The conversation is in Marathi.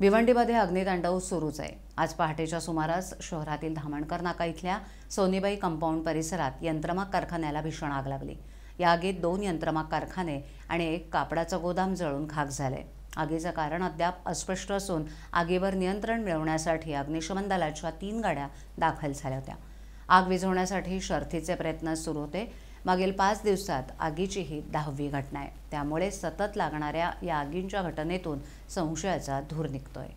भिवंडीमध्ये अग्नितांडव सुरूच आहे आज पहाटेच्या सुमारास शहरातील धामणकर नाका इथल्या सोनीबाई कंपाऊंड परिसरात यंत्रमाग कारखान्याला भीषण आग लागली या आगीत दोन यंत्रमाग कारखाने आणि एक कापडाचं गोदाम जळून खाक झाले आगीचं कारण अद्याप अस्पष्ट असून आगीवर नियंत्रण मिळवण्यासाठी अग्निशमन दलाच्या तीन गाड्या दाखल झाल्या होत्या आग विझवण्यासाठी शर्थीचे प्रयत्न सुरू होते मागील पाच दिवसात आगीची ही दहावी घटना आहे त्यामुळे सतत लागणाऱ्या या आगींच्या घटनेतून संशयाचा धूर निघतोय